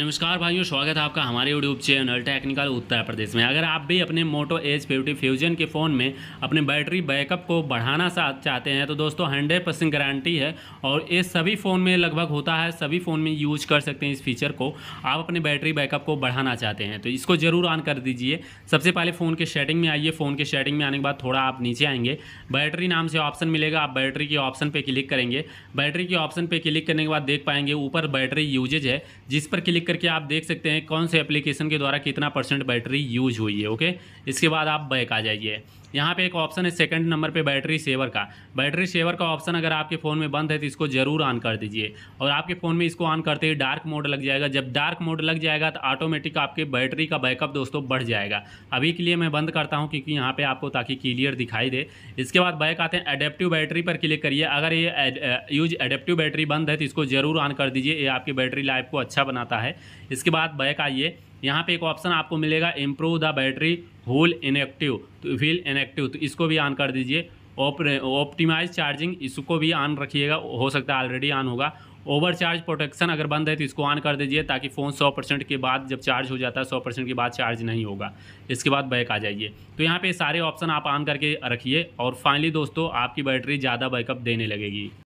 नमस्कार भाइयों स्वागत है आपका हमारे YouTube channel technical Uttar Pradesh में अगर आप भी अपने मोटो एज फिफ्टी फ्यूजन के फ़ोन में अपने बैटरी बैकअप को बढ़ाना चाहते हैं तो दोस्तों 100 परसेंट गारंटी है और ये सभी फ़ोन में लगभग होता है सभी फ़ोन में यूज कर सकते हैं इस फीचर को आप अपने बैटरी बैकअप को बढ़ाना चाहते हैं तो इसको ज़रूर ऑन कर दीजिए सबसे पहले फ़ोन के सेटिंग में आइए फ़ोन के सेटिंग में आने के बाद थोड़ा आप नीचे आएंगे बैटरी नाम से ऑप्शन मिलेगा आप बैटरी के ऑप्शन पर क्लिक करेंगे बैटरी के ऑप्शन पर क्लिक करने के बाद देख पाएंगे ऊपर बैटरी यूजेज है जिस पर क्लिक चेक करके आप देख सकते हैं कौन से एप्लीकेशन के द्वारा कितना परसेंट बैटरी यूज हुई है ओके इसके बाद आप बैक आ जाइए यहाँ पे एक ऑप्शन है सेकंड नंबर पे बैटरी सेवर का बैटरी सेवर का ऑप्शन अगर आपके फ़ोन में बंद है तो इसको ज़रूर ऑन कर दीजिए और आपके फ़ोन में इसको ऑन करते ही डार्क मोड लग जाएगा जब डार्क मोड लग जाएगा तो ऑटोमेटिक आपके बैटरी का बैकअप दोस्तों बढ़ जाएगा अभी के लिए मैं बंद करता हूँ क्योंकि यहाँ पर आपको ताकि क्लियर दिखाई दे इसके बाद बैक आते हैं अडेप्टिव बैटरी पर क्लिक करिए अगर ये यूज अडेप्टिव बैटरी बंद है तो इसको ज़रूर ऑन कर दीजिए ये आपकी बैटरी लाइफ को अच्छा बनाता है इसके बाद बैक आइए यहाँ पे एक ऑप्शन आपको मिलेगा improve the battery whole inactive तो व्हील इनएक्टिव तो इसको भी ऑन कर दीजिए ऑप्टिमाइज चार्जिंग इसको भी ऑन रखिएगा हो सकता है ऑलरेडी ऑन होगा ओवर चार्ज प्रोटेक्शन अगर बंद है तो इसको ऑन कर दीजिए ताकि फ़ोन 100 परसेंट के बाद जब चार्ज हो जाता है 100 परसेंट के बाद चार्ज नहीं होगा इसके बाद बैक आ जाइए तो यहाँ पे सारे ऑप्शन आप ऑन करके रखिए और फाइनली दोस्तों आपकी बैटरी ज़्यादा बैकअप देने लगेगी